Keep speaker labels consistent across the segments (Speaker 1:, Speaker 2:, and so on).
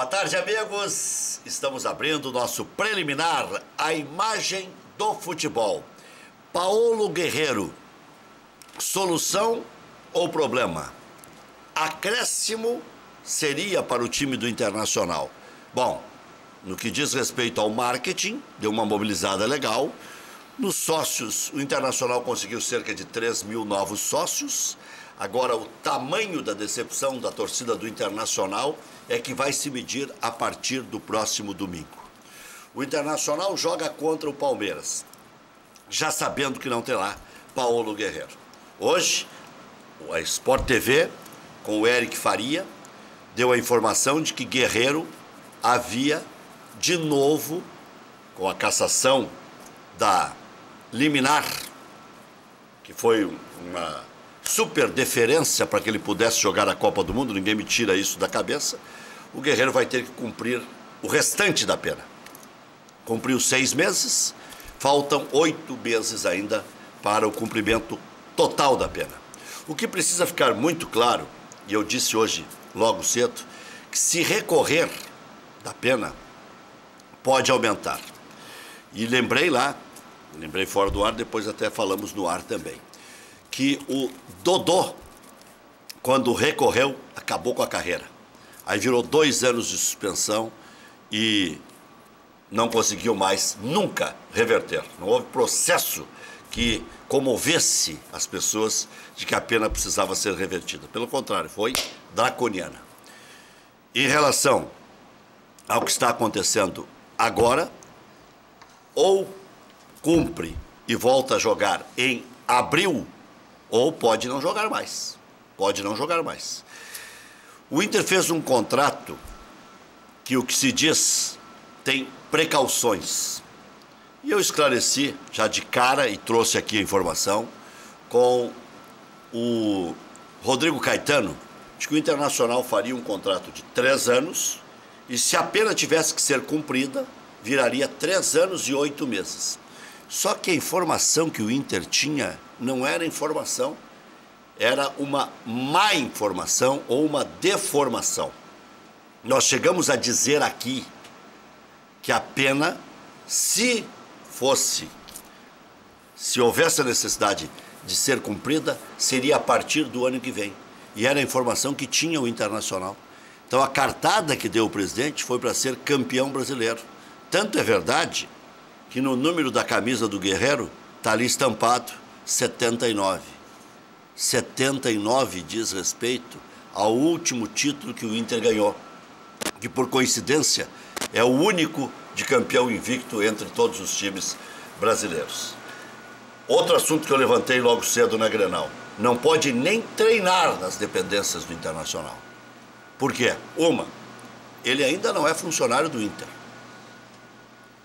Speaker 1: Boa tarde, amigos. Estamos abrindo nosso preliminar A Imagem do Futebol. Paulo Guerreiro. Solução ou problema? Acréscimo seria para o time do Internacional. Bom, no que diz respeito ao marketing, deu uma mobilizada legal. Nos sócios, o Internacional conseguiu cerca de 3 mil novos sócios. Agora, o tamanho da decepção da torcida do Internacional é que vai se medir a partir do próximo domingo. O Internacional joga contra o Palmeiras, já sabendo que não terá Paulo Guerreiro. Hoje, a Sport TV, com o Eric Faria, deu a informação de que Guerreiro havia, de novo, com a cassação da liminar, que foi uma super deferência para que ele pudesse jogar a Copa do Mundo, ninguém me tira isso da cabeça o guerreiro vai ter que cumprir o restante da pena. Cumpriu seis meses, faltam oito meses ainda para o cumprimento total da pena. O que precisa ficar muito claro, e eu disse hoje logo cedo, que se recorrer da pena, pode aumentar. E lembrei lá, lembrei fora do ar, depois até falamos no ar também, que o Dodô, quando recorreu, acabou com a carreira. Aí virou dois anos de suspensão e não conseguiu mais nunca reverter. Não houve processo que comovesse as pessoas de que a pena precisava ser revertida. Pelo contrário, foi draconiana. Em relação ao que está acontecendo agora, ou cumpre e volta a jogar em abril, ou pode não jogar mais. Pode não jogar mais. O Inter fez um contrato que o que se diz tem precauções. E eu esclareci já de cara e trouxe aqui a informação com o Rodrigo Caetano de que o Internacional faria um contrato de três anos e se a pena tivesse que ser cumprida, viraria três anos e oito meses. Só que a informação que o Inter tinha não era informação era uma má informação ou uma deformação. Nós chegamos a dizer aqui que a pena, se fosse, se houvesse a necessidade de ser cumprida, seria a partir do ano que vem. E era a informação que tinha o Internacional. Então a cartada que deu o presidente foi para ser campeão brasileiro. Tanto é verdade que no número da camisa do Guerreiro está ali estampado 79. 79 diz respeito ao último título que o Inter ganhou, que por coincidência é o único de campeão invicto entre todos os times brasileiros. Outro assunto que eu levantei logo cedo na Grenal, não pode nem treinar nas dependências do Internacional. Por quê? Uma, ele ainda não é funcionário do Inter.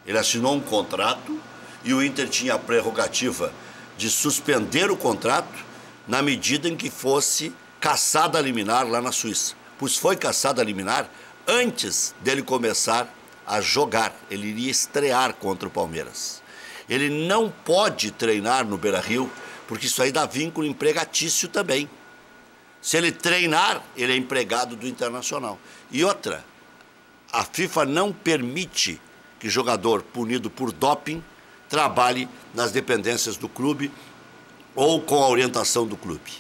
Speaker 1: Ele assinou um contrato e o Inter tinha a prerrogativa de suspender o contrato na medida em que fosse caçada a liminar lá na Suíça. Pois foi caçada a liminar antes dele começar a jogar. Ele iria estrear contra o Palmeiras. Ele não pode treinar no Beira Rio, porque isso aí dá vínculo empregatício também. Se ele treinar, ele é empregado do Internacional. E outra, a FIFA não permite que jogador punido por doping trabalhe nas dependências do clube ou com a orientação do clube.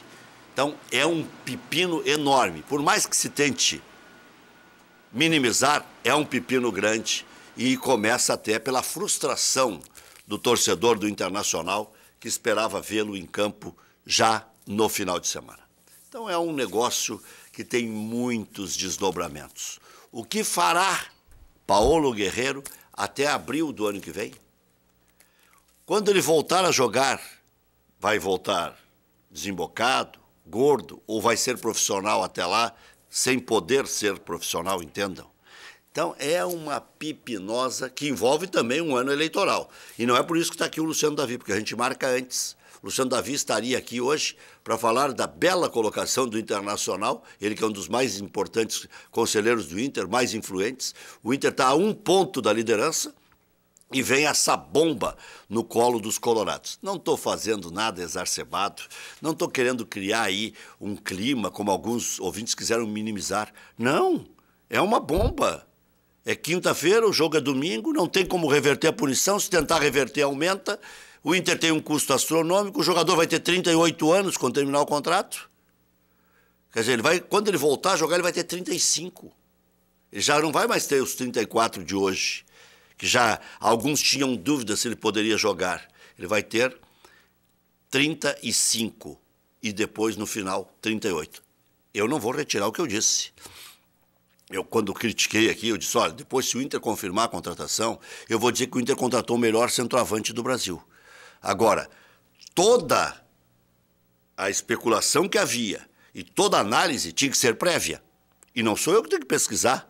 Speaker 1: Então, é um pepino enorme. Por mais que se tente minimizar, é um pepino grande e começa até pela frustração do torcedor do Internacional que esperava vê-lo em campo já no final de semana. Então, é um negócio que tem muitos desdobramentos. O que fará Paulo Guerreiro até abril do ano que vem? Quando ele voltar a jogar vai voltar desembocado, gordo, ou vai ser profissional até lá, sem poder ser profissional, entendam? Então, é uma pipinosa que envolve também um ano eleitoral. E não é por isso que está aqui o Luciano Davi, porque a gente marca antes. Luciano Davi estaria aqui hoje para falar da bela colocação do Internacional, ele que é um dos mais importantes conselheiros do Inter, mais influentes. O Inter está a um ponto da liderança, e vem essa bomba no colo dos colorados. Não estou fazendo nada exacerbado, não estou querendo criar aí um clima, como alguns ouvintes quiseram minimizar. Não, é uma bomba. É quinta-feira, o jogo é domingo, não tem como reverter a punição, se tentar reverter aumenta. O Inter tem um custo astronômico, o jogador vai ter 38 anos quando terminar o contrato. Quer dizer, ele vai, quando ele voltar a jogar, ele vai ter 35. Ele já não vai mais ter os 34 de hoje que já alguns tinham dúvidas se ele poderia jogar. Ele vai ter 35 e depois, no final, 38. Eu não vou retirar o que eu disse. Eu, quando critiquei aqui, eu disse, olha, depois se o Inter confirmar a contratação, eu vou dizer que o Inter contratou o melhor centroavante do Brasil. Agora, toda a especulação que havia e toda análise tinha que ser prévia. E não sou eu que tenho que pesquisar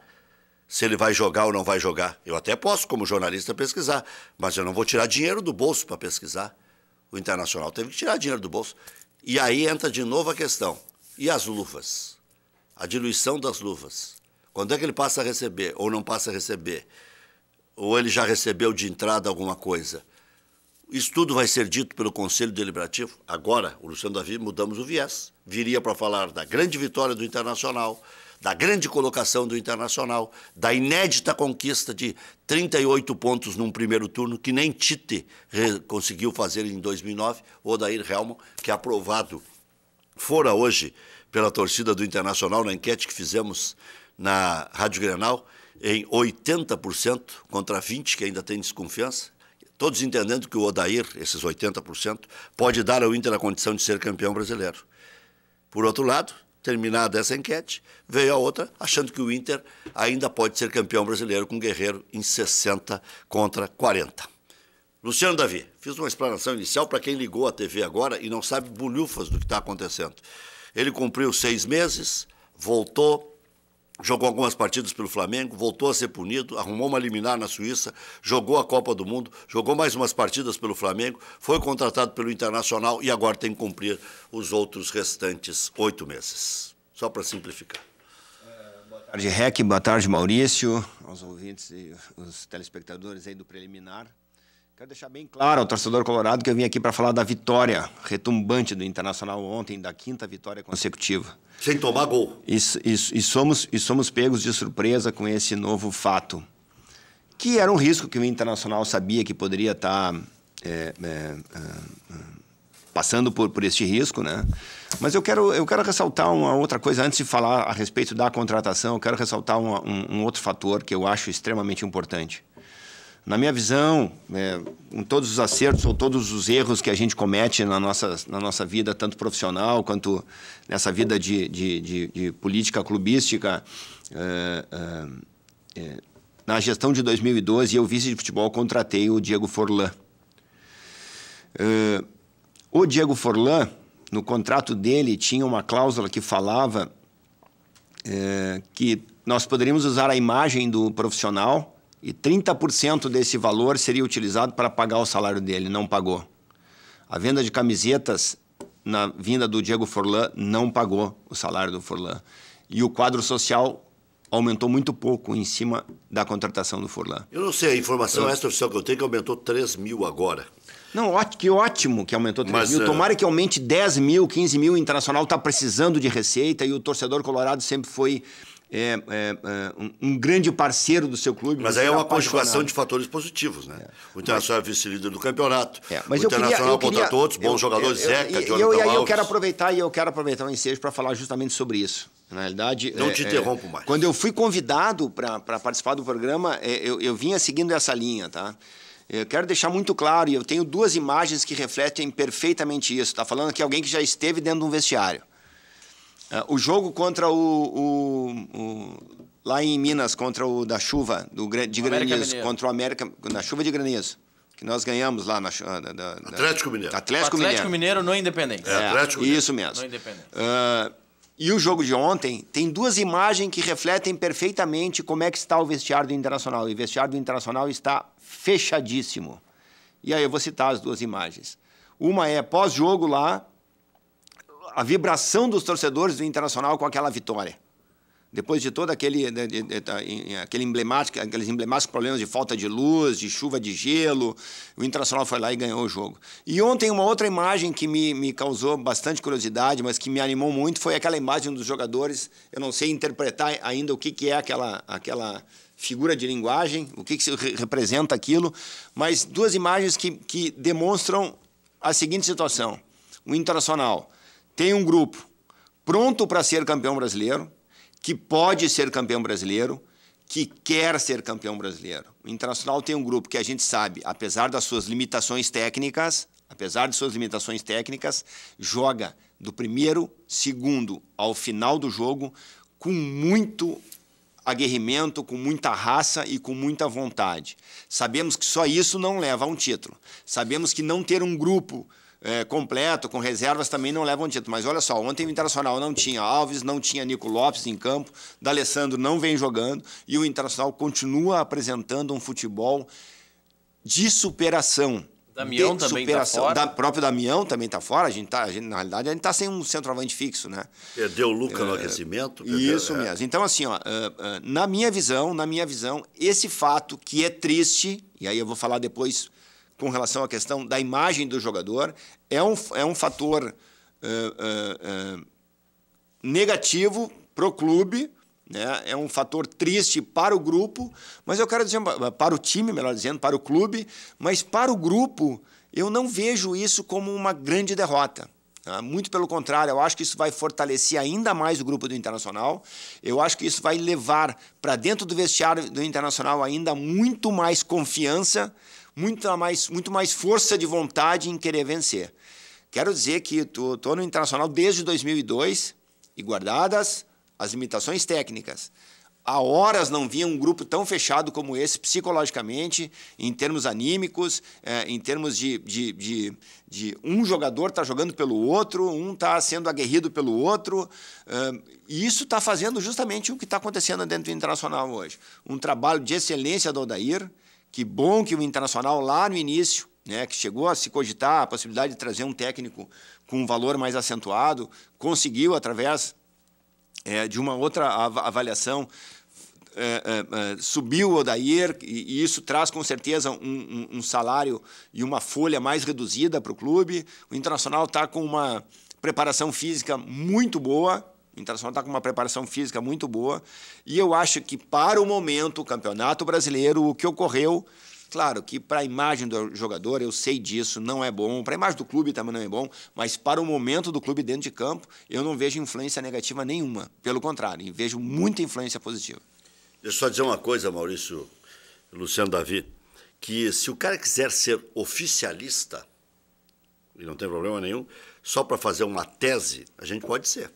Speaker 1: se ele vai jogar ou não vai jogar. Eu até posso, como jornalista, pesquisar, mas eu não vou tirar dinheiro do bolso para pesquisar. O Internacional teve que tirar dinheiro do bolso. E aí entra de novo a questão. E as luvas? A diluição das luvas. Quando é que ele passa a receber ou não passa a receber? Ou ele já recebeu de entrada alguma coisa? Isso tudo vai ser dito pelo Conselho Deliberativo. Agora, o Luciano Davi, mudamos o viés. Viria para falar da grande vitória do Internacional, da grande colocação do Internacional, da inédita conquista de 38 pontos num primeiro turno, que nem Tite conseguiu fazer em 2009, Odair Helmo, que é aprovado fora hoje pela torcida do Internacional na enquete que fizemos na Rádio Grenal, em 80% contra 20% que ainda tem desconfiança, todos entendendo que o Odair, esses 80%, pode dar ao Inter a condição de ser campeão brasileiro. Por outro lado, terminada essa enquete, veio a outra, achando que o Inter ainda pode ser campeão brasileiro com Guerreiro em 60 contra 40. Luciano Davi, fiz uma explanação inicial para quem ligou a TV agora e não sabe bolhufas do que está acontecendo. Ele cumpriu seis meses, voltou, jogou algumas partidas pelo Flamengo, voltou a ser punido, arrumou uma liminar na Suíça, jogou a Copa do Mundo, jogou mais umas partidas pelo Flamengo, foi contratado pelo Internacional e agora tem que cumprir os outros restantes oito meses. Só para simplificar.
Speaker 2: Boa tarde, Rec. Boa tarde, Maurício, aos ouvintes e os telespectadores aí do preliminar. Quero deixar bem claro ao torcedor colorado que eu vim aqui para falar da vitória retumbante do Internacional ontem, da quinta vitória consecutiva.
Speaker 3: Sem tomar gol.
Speaker 2: E, e, e, somos, e somos pegos de surpresa com esse novo fato, que era um risco que o Internacional sabia que poderia estar tá, é, é, é, passando por, por este risco, né? Mas eu quero, eu quero ressaltar uma outra coisa, antes de falar a respeito da contratação, eu quero ressaltar uma, um, um outro fator que eu acho extremamente importante na minha visão, é, em todos os acertos ou todos os erros que a gente comete na nossa, na nossa vida, tanto profissional quanto nessa vida de, de, de, de política clubística, é, é, é na gestão de 2012, eu, vice de futebol, contratei o Diego Forlan. É, o Diego Forlan, no contrato dele, tinha uma cláusula que falava é, que nós poderíamos usar a imagem do profissional e 30% desse valor seria utilizado para pagar o salário dele, não pagou. A venda de camisetas na vinda do Diego Forlan não pagou o salário do Forlan. E o quadro social aumentou muito pouco em cima da contratação do Forlan.
Speaker 1: Eu não sei, a informação eu... oficial que eu tenho é que aumentou 3 mil agora.
Speaker 2: Não, que ótimo que aumentou 3 Mas, mil. É- Tomara que aumente 10 mil, 15 mil. O Internacional está precisando de receita e o torcedor colorado sempre foi é, é, é um, grande parceiro do seu clube. Mas aí é, é uma conjugação de
Speaker 1: fatores positivos, né? É. O Internacional mas, é vice-líder do campeonato. Mas o Internacional queria, contratou outros bons eu, jogadores, eu, eu, Zeca, eu, Jonathan E aí eu quero
Speaker 2: aproveitar e eu quero aproveitar o ensejo para falar justamente sobre isso. Na realidade. Não te interrompo mais. Quando eu fui convidado para participar do programa, eu, eu vinha seguindo essa linha, tá? Eu quero deixar muito claro, e eu tenho duas imagens que refletem perfeitamente isso. Está falando aqui alguém que já esteve dentro de um vestiário. Ah, o jogo contra o, o, o, lá em Minas contra o da chuva do de granizo contra o América na chuva de granizo que nós ganhamos lá na ah, da, da, Atlético Mineiro Atlético, Atlético
Speaker 3: Mineiro. não no Independente é, Atlético Mineiro. isso mesmo no Independente.
Speaker 2: Uh, ah, e o jogo de ontem tem duas imagens que refletem perfeitamente como é que está o vestiário do Internacional. E o vestiário do Internacional está fechadíssimo. E aí eu vou citar as duas imagens. Uma é pós-jogo lá, a vibração dos torcedores do Internacional com aquela vitória. Depois de todo aquele, de, de, de, aquele emblemático, aqueles emblemáticos problemas de falta de luz, de chuva de gelo, o Internacional foi lá e ganhou o jogo. E ontem uma outra imagem que me, me causou bastante curiosidade, mas que me animou muito, foi aquela imagem dos jogadores. Eu não sei interpretar ainda o que, que é aquela, aquela figura de linguagem, o que, que representa aquilo, mas duas imagens que, que demonstram a seguinte situação. O Internacional tem um grupo pronto para ser campeão brasileiro, que pode ser campeão brasileiro, que quer ser campeão brasileiro. O Internacional tem um grupo que a gente sabe, apesar das suas limitações técnicas, apesar de suas limitações técnicas, joga do primeiro, segundo ao final do jogo com muito aguerrimento, com muita raça e com muita vontade. Sabemos que só isso não leva a um título. Sabemos que não ter um grupo é, completo, com reservas, também não levam título. Mas olha só, ontem o Internacional não tinha Alves, não tinha Nico Lopes em campo, D'Alessandro não vem jogando e o Internacional continua apresentando um futebol de superação. Damião de também está fora. Da, próprio Damião também está fora. A gente tá, a gente, na realidade, a gente está sem um centroavante fixo, né?
Speaker 1: Perdeu o Luca é, no aquecimento.
Speaker 2: isso é. mesmo. Então, assim, ó, ah, ah, na minha visão, na minha visão, esse fato que é triste, e aí eu vou falar depois com relação à questão da imagem do jogador é um, é um fator uh, uh, uh, negativo para o clube, né? é um fator triste para o grupo, mas eu quero dizer, para o time, melhor dizendo, para o clube, mas para o grupo, eu não vejo isso como uma grande derrota. Tá? Muito pelo contrário, eu acho que isso vai fortalecer ainda mais o grupo do Internacional. Eu acho que isso vai levar para dentro do vestiário do Internacional ainda muito mais confiança muito mais, muito mais força de vontade em querer vencer. Quero dizer que estou no Internacional desde 2002 e guardadas as limitações técnicas. Há horas não via um grupo tão fechado como esse, psicologicamente, em termos anímicos, eh, em termos de, de, de, de um jogador está jogando pelo outro, um está sendo aguerrido pelo outro. Eh, e isso está fazendo justamente o que está acontecendo dentro do Internacional hoje. Um trabalho de excelência do Odair, que bom que o Internacional, lá no início, né, que chegou a se cogitar a possibilidade de trazer um técnico com um valor mais acentuado, conseguiu, através é, de uma outra avaliação, é, é, subiu o Odair, e, e, isso traz com certeza um, um, um salário e uma folha mais reduzida para o clube. O Internacional está com uma preparação física muito boa, o Internacional está com uma preparação física muito boa. E eu acho que, para o momento, o Campeonato Brasileiro, o que ocorreu. Claro que para a imagem do jogador, eu sei disso, não é bom. Para a imagem do clube também não é bom, mas para o momento do clube dentro de campo, eu não vejo influência negativa nenhuma. Pelo contrário, vejo muita influência positiva. Deixa eu só dizer
Speaker 1: uma coisa, Maurício Luciano Davi, que se o cara quiser ser oficialista, e não tem problema nenhum, só para fazer uma tese, a gente pode ser.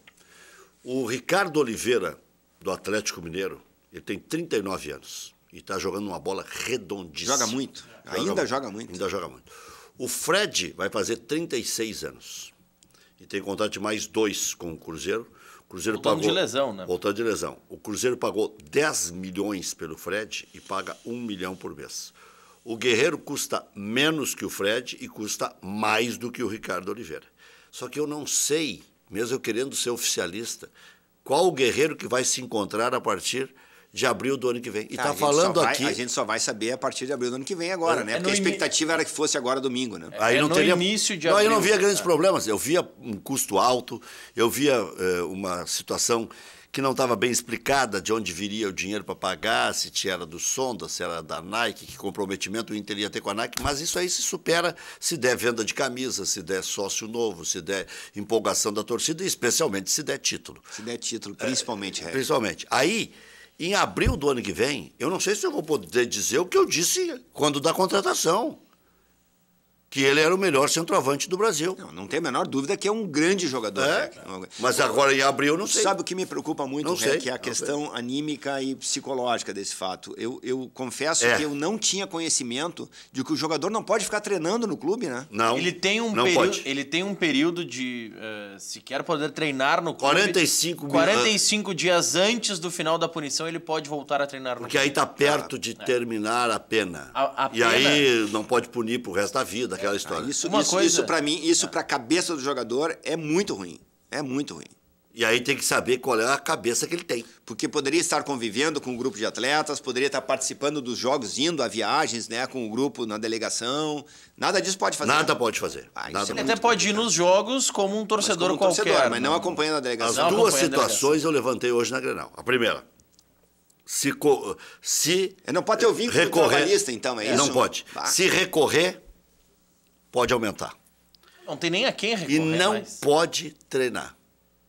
Speaker 1: O Ricardo Oliveira, do Atlético Mineiro, ele tem 39 anos e está jogando uma bola redondíssima. Joga muito. Joga ainda muito. joga muito. Ainda joga muito. O Fred vai fazer 36 anos e tem contrato de mais dois com o Cruzeiro. Cruzeiro Voltando pagou, de lesão, né? Voltando de lesão. O Cruzeiro pagou 10 milhões pelo Fred e paga 1 milhão por mês. O Guerreiro custa menos que o Fred e custa mais do que o Ricardo Oliveira. Só que eu não sei mesmo eu querendo ser oficialista, qual o guerreiro que vai se encontrar a partir de abril do ano que vem. E está tá falando vai, aqui. A gente só vai saber a partir de abril do ano que vem agora, é, né? É Porque a expectativa in... era que fosse agora
Speaker 2: domingo, né? É, aí é não no teria. Início de abril, não, eu não via grandes tá?
Speaker 1: problemas. Eu via um custo alto, eu via eh, uma situação que não estava bem explicada de onde viria o dinheiro para pagar, se era do Sonda, se era da Nike, que comprometimento o Inter ia ter com a Nike, mas isso aí se supera se der venda de camisa, se der sócio novo, se der empolgação da torcida e especialmente se der título. Se der título, principalmente. É, principalmente. Aí, em abril do ano que vem, eu não sei se eu vou poder dizer o que eu disse quando da contratação que ele era o melhor centroavante do Brasil. Não, não tem a menor dúvida que é um grande jogador. É,
Speaker 2: mas agora em abril, não sei. Sabe o que me preocupa muito, não sei, que é a questão sei. anímica e psicológica desse fato. Eu, eu confesso é. que eu não tinha conhecimento de que o jogador não pode ficar treinando no clube, né? Não, ele tem um período. pode.
Speaker 3: Ele tem um período de uh, sequer poder treinar no clube. 45, 45 dias antes do final da punição, ele pode voltar a treinar no Porque clube. Porque aí está perto de é.
Speaker 1: terminar a pena. A, a e pena... aí não pode punir pro resto da vida aquela história. Ah, isso, Uma isso, coisa... isso para
Speaker 2: mim, isso é. para a cabeça do jogador é muito ruim. É muito ruim. E aí tem que saber qual é a cabeça que ele tem. Porque poderia estar convivendo com um grupo de atletas, poderia estar participando dos jogos, indo a viagens, né, com o um grupo na delegação. Nada disso
Speaker 3: pode fazer. Nada pode fazer. Ah, Nada é até pode ir nos jogos como um torcedor mas como um qualquer. Torcedor, mas né? não acompanhando a delegação. As duas situações
Speaker 1: eu levantei hoje na Grenal. A primeira, se... se é, não pode ter o vínculo recorrer, então, é, isso? Não pode. Se recorrer pode aumentar.
Speaker 3: Não tem nem a quem recorrer. E não mais.
Speaker 1: pode treinar.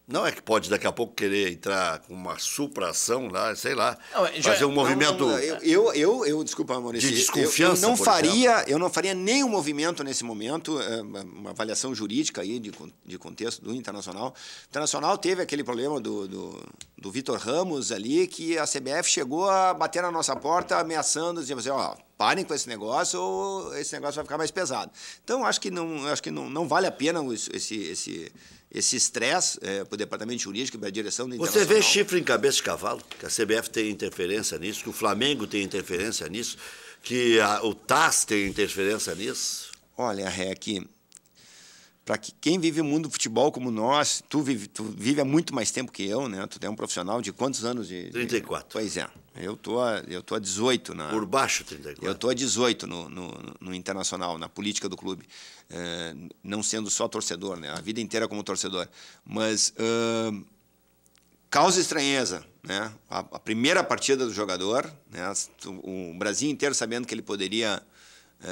Speaker 1: Não é que pode daqui a pouco querer entrar com uma supração lá, sei lá, não, é, já, fazer um movimento. Não, não, eu, é. eu, eu, eu, desculpa, Maurício. De desconfiança. Eu, não faria,
Speaker 2: exemplo. eu não faria nenhum movimento nesse momento, é, uma avaliação jurídica aí de, de contexto do Internacional. O Internacional teve aquele problema do, do, do Vitor Ramos ali, que a CBF chegou a bater na nossa porta ameaçando, dizendo assim, ó, parem com esse negócio ou esse negócio vai ficar mais pesado. Então, acho que não, acho que não, não vale a pena esse esse esse estresse é, para o
Speaker 1: departamento jurídico e para a direção do Você vê chifre em cabeça de cavalo, que a CBF tem interferência nisso, que o Flamengo tem interferência nisso, que a, o TAS tem interferência nisso?
Speaker 2: Olha, Ré, aqui para que quem vive o mundo do futebol como nós, tu vive, tu vive há muito mais tempo que eu, né? Tu é um profissional de quantos anos? De, 34. Pois é. Eu tô, a, eu tô a 18 na. Por baixo, 34. Eu tô a 18 no, no, no internacional, na política do clube. É, não sendo só torcedor, né? A vida inteira como torcedor. Mas. Uh, causa estranheza, né? A, a, primeira partida do jogador, né? O Brasil inteiro sabendo que ele poderia é,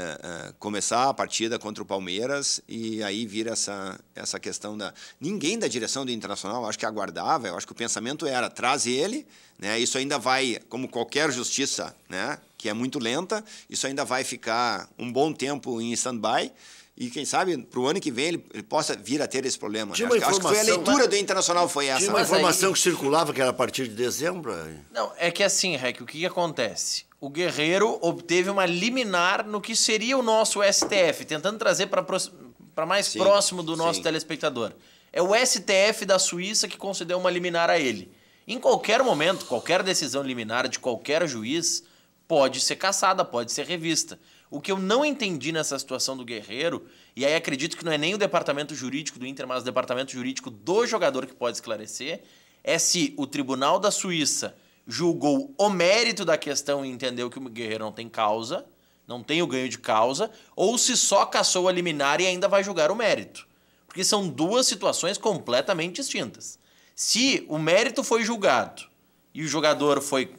Speaker 2: é, começar a partida contra o Palmeiras e aí vira essa, essa questão da. Ninguém da direção do Internacional acho que aguardava, eu acho que o pensamento era: traz ele, né, isso ainda vai, como qualquer justiça, né, que é muito lenta, isso ainda vai ficar um bom tempo em stand-by. E quem sabe para o ano que vem ele, ele, possa vir a ter esse problema. Né? Acho, acho, que foi a leitura do Internacional
Speaker 3: foi essa. Tinha uma informação aí... que
Speaker 1: circulava que era a partir de dezembro. É?
Speaker 3: Não, é que assim, Rec, o que, que acontece? o Guerreiro obteve uma liminar no que seria o nosso STF, tentando trazer para mais sim, próximo do nosso sim. telespectador. É o STF da Suíça que concedeu uma liminar a ele. Em qualquer momento, qualquer decisão liminar de qualquer juiz pode ser cassada, pode ser revista. O que eu não entendi nessa situação do Guerreiro, e aí acredito que não é nem o departamento jurídico do Inter, mas o departamento jurídico do jogador que pode esclarecer, é se o Tribunal da Suíça julgou o mérito da questão e entendeu que o guerreiro não tem causa, não tem o ganho de causa, ou se só caçou a liminar e ainda vai julgar o mérito. Porque são duas situações completamente distintas. Se o mérito foi julgado e o jogador foi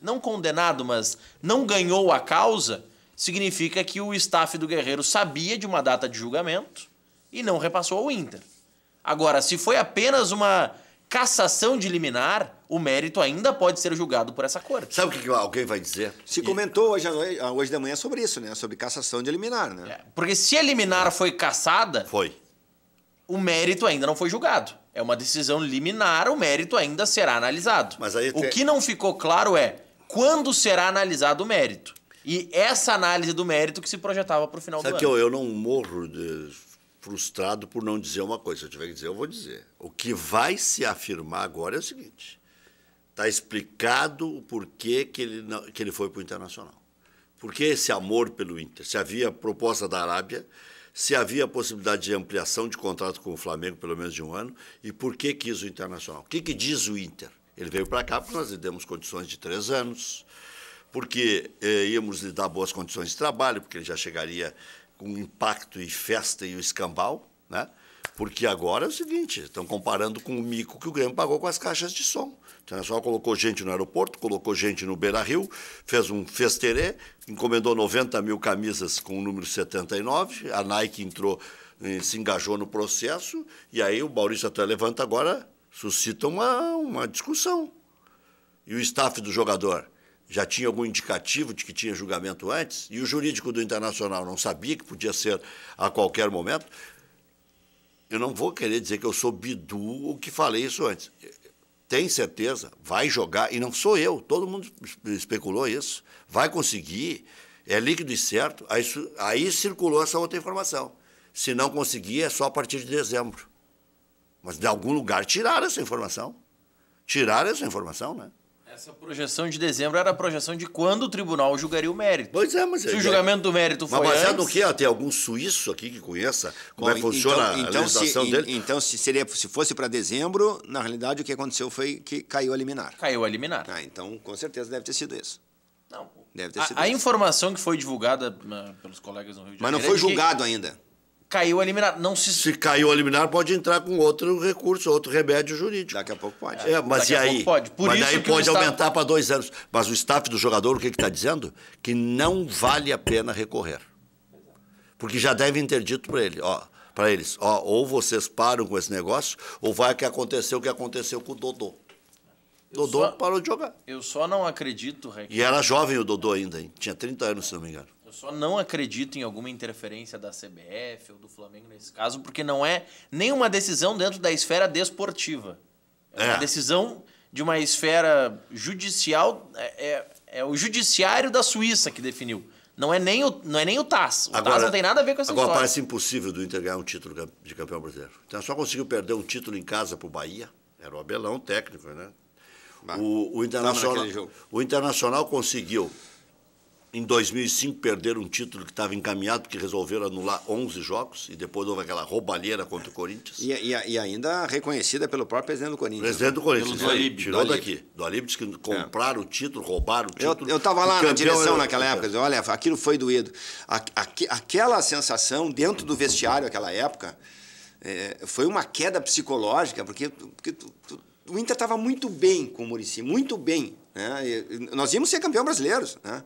Speaker 3: não condenado, mas não ganhou a causa, significa que o staff do guerreiro sabia de uma data de julgamento e não repassou ao Inter. Agora, se foi apenas uma cassação de liminar, o mérito ainda pode ser julgado por essa corte. Sabe o que alguém vai dizer?
Speaker 2: Se comentou hoje, ah, hoje de manhã sobre isso, né? Sobre cassação de liminar, né? É,
Speaker 3: porque se a liminar foi cassada... Foi. O mérito ainda não foi julgado. É uma decisão liminar, o mérito ainda será analisado. Mas aí O tem... que não ficou claro é quando será analisado o mérito. E essa análise do mérito que se projetava para o final Sabe do ano. Sabe que eu não
Speaker 1: morro de frustrado por não dizer uma coisa. Se eu tiver que dizer, eu vou dizer. O que vai se afirmar agora é o seguinte: está explicado o porquê que ele, não, que ele foi para o Internacional. Por que esse amor pelo Inter? Se havia proposta da Arábia, se havia possibilidade de ampliação de contrato com o Flamengo pelo menos de um ano, e por que quis o Internacional? O que, que diz o Inter? Ele veio para cá porque nós lhe demos condições de três anos, porque eh, íamos lhe dar boas condições de trabalho, porque ele já chegaria com impacto e festa e o escambau, né? Porque agora é o seguinte, estão comparando com o mico que o Grêmio pagou com as caixas de som. O então, só colocou gente no aeroporto, colocou gente no Beira-Rio, fez um festerê, encomendou 90 mil camisas com o número 79, a Nike entrou, eh, se engajou no processo, e aí o Maurício até levanta agora, suscita uma, uma discussão. E o staff do jogador? já tinha algum indicativo de que tinha julgamento antes, e o jurídico do Internacional não sabia que podia ser a qualquer momento, eu não vou querer dizer que eu sou bidu o que falei isso antes. Tem certeza, vai jogar, e não sou eu, todo mundo especulou isso, vai conseguir, é líquido e certo, aí, aí circulou essa outra informação. Se não conseguir, é só a partir de dezembro. Mas de algum lugar tiraram essa informação. Tiraram essa informação, né?
Speaker 3: Essa projeção de dezembro era a projeção de quando o tribunal julgaria o mérito. Pois é, mas... Se é, o é. julgamento do mérito foi Mas baseado antes... no
Speaker 1: quê? Até ah, algum suíço
Speaker 2: aqui que conheça como Bom, é que funciona então, a então legislação se, dele? Então, se, seria, se fosse para dezembro, na realidade o que aconteceu foi que caiu a liminar. Caiu a liminar. Ah, então, com certeza deve ter sido isso.
Speaker 3: Não. Deve ter sido a, isso. A informação que foi divulgada né, pelos colegas no Rio de Janeiro... Mas não é foi julgado que... ainda
Speaker 1: caiu eliminado. liminar. Não se... se caiu eliminado, liminar, pode entrar com outro recurso, outro remédio jurídico. Daqui a pouco pode. É, mas Daqui e aí? Pode. Por mas aí pode aumentar para dois anos. Mas o staff do jogador, o que está dizendo? Que não vale a pena recorrer. Porque já devem ter dito para ele, ó, para eles, ó, ou vocês param com esse negócio, ou vai que aconteceu o que aconteceu com o Dodô.
Speaker 3: Dodô só... parou de jogar. Eu só não acredito, Rex. E era
Speaker 1: jovem o Dodô ainda, hein? Tinha 30 anos, se não me engano.
Speaker 3: Eu só não acredito em alguma interferência da CBF ou do Flamengo nesse caso, porque não é nenhuma decisão dentro da esfera desportiva. É, é. uma decisão de uma esfera judicial, é, é, é, o judiciário da Suíça que definiu. Não é nem o, não é nem o TAS. O agora, TAS não tem nada a ver com essa agora Agora parece
Speaker 1: impossível do Inter ganhar um título de campeão brasileiro. Então só conseguiu perder um título em casa para o Bahia. Era o Abelão técnico, né? o, o, Internacional, o Internacional conseguiu em 2005 perderam um título que estava encaminhado, porque resolveram anular 11 jogos, e depois houve aquela roubalheira contra o Corinthians. E, e, e ainda reconhecida pelo próprio presidente do Corinthians. Presidente do né? Corinthians, do Alib, tirou do daqui. Do Alib disse que é. compraram é. o título, roubaram o título. Eu estava lá na direção era... naquela época,
Speaker 2: dizendo, olha, aquilo foi doído. A, aquela sensação dentro do vestiário naquela época é, foi uma queda psicológica, porque, porque tu, tu, o Inter estava muito bem com o Murici, muito bem. Né? E, nós íamos ser campeão brasileiros. Né?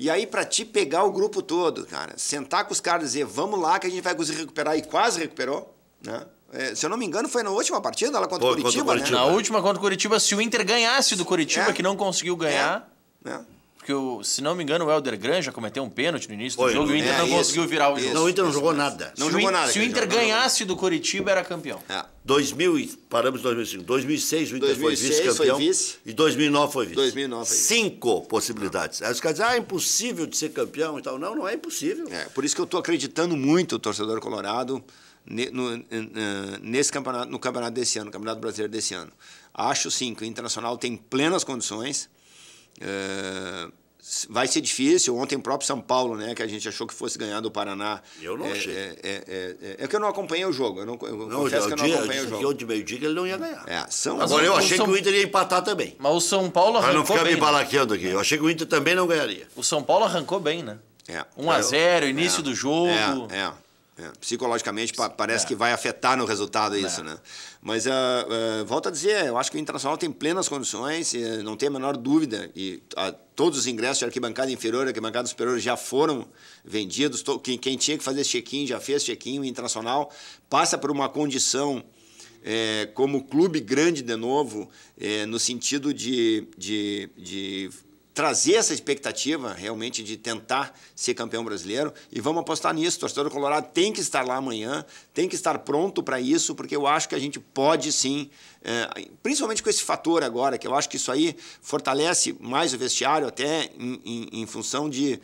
Speaker 2: E aí, para te pegar o grupo todo, cara, sentar com os caras e dizer, vamos lá que a gente vai conseguir recuperar, e quase recuperou, né? É, se eu não me engano, foi na última partida, ela contra o Curitiba, contra o Curitiba, né? Na
Speaker 3: última contra o Curitiba, se o Inter ganhasse do Curitiba, é, que não conseguiu é. ganhar. É, porque, se não me engano, o Helder já cometeu um pênalti no início Foi, do jogo e o né? Inter é, não isso, conseguiu virar o isso, jogo. Não, o Inter não jogou nada. Não se jogou o, nada. Se o Inter ganhasse do Coritiba, era campeão. É. 2000, paramos em
Speaker 1: 2005. 2006 o Inter 2006 foi vice-campeão. Foi vice. E 2009 foi vice. 2009 foi vice. Cinco possibilidades. Aí os caras dizem, ah, é impossível de ser campeão e tal. Não, não é impossível. É, por isso que eu estou acreditando
Speaker 2: muito, o torcedor colorado, no, nesse campeonato, no campeonato desse ano, no Campeonato Brasileiro desse ano. Acho sim que o Internacional tem plenas condições é, vai ser difícil. Ontem o próprio São Paulo, né, que a gente achou que fosse ganhar do Paraná. Eu não é, achei. É, é, é, é, é que eu não acompanhei o jogo. Eu, não, eu não, confesso que eu não acompanhei o jogo. Eu meio-dia ele não ia ganhar.
Speaker 1: É, são, Agora, eu achei São... que
Speaker 3: o Inter ia empatar também. Mas o São Paulo arrancou Para não ficar bem, me né?
Speaker 1: balaqueando né? aqui. Eu achei que o Inter
Speaker 3: também não ganharia. O São Paulo arrancou bem, né?
Speaker 1: É. 1x0, é. início é. do jogo. É,
Speaker 2: é. psicologicamente parece que vai afetar no resultado isso, né? Mas, uh, uh, volto a dizer, eu acho que o Internacional tem plenas condições, eh, não tem a menor dúvida, e ah, todos os ingressos de arquibancada inferior e arquibancada superior já foram vendidos, quem, quem, tinha que fazer check-in já fez check-in, o Internacional passa por uma condição é, como clube grande de novo, é, no sentido de, de, de trazer essa expectativa realmente de tentar ser campeão brasileiro e vamos apostar nisso. O torcedor colorado tem que estar lá amanhã, tem que estar pronto para isso, porque eu acho que a gente pode sim, é, principalmente com esse fator agora, que eu acho que isso aí fortalece mais o vestiário, até em, em, em função de,